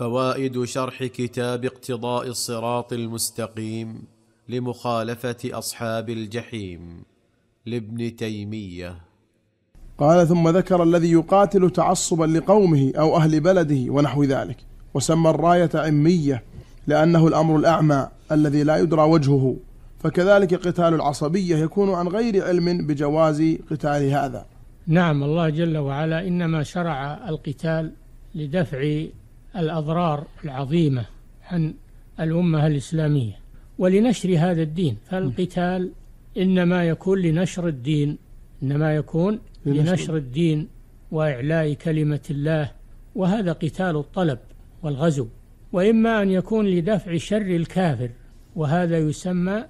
فوائد شرح كتاب اقتضاء الصراط المستقيم لمخالفه اصحاب الجحيم لابن تيميه قال ثم ذكر الذي يقاتل تعصبا لقومه او اهل بلده ونحو ذلك وسمى الرايه عميه لانه الامر الاعمى الذي لا يدرى وجهه فكذلك قتال العصبيه يكون عن غير علم بجواز قتال هذا نعم الله جل وعلا انما شرع القتال لدفع الأضرار العظيمة عن الأمة الإسلامية ولنشر هذا الدين فالقتال إنما يكون لنشر الدين إنما يكون لنشر الدين وإعلاء كلمة الله وهذا قتال الطلب والغزو وإما أن يكون لدفع شر الكافر وهذا يسمى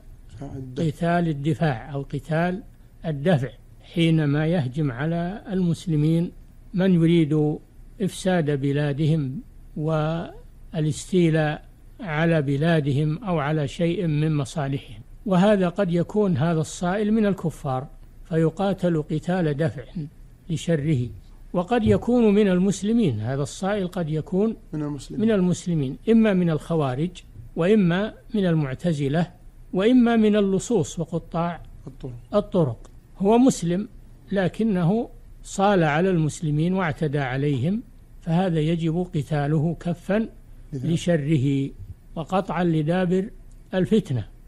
قتال الدفاع أو قتال الدفع حينما يهجم على المسلمين من يريد إفساد بلادهم والاستيلاء على بلادهم أو على شيء من مصالحهم وهذا قد يكون هذا الصائل من الكفار فيقاتل قتال دفع لشره وقد يكون من المسلمين هذا الصائل قد يكون من المسلمين, من المسلمين إما من الخوارج وإما من المعتزلة وإما من اللصوص وقطاع الطرق, الطرق هو مسلم لكنه صال على المسلمين واعتدى عليهم فهذا يجب قتاله كفا لشره وقطعا لدابر الفتنه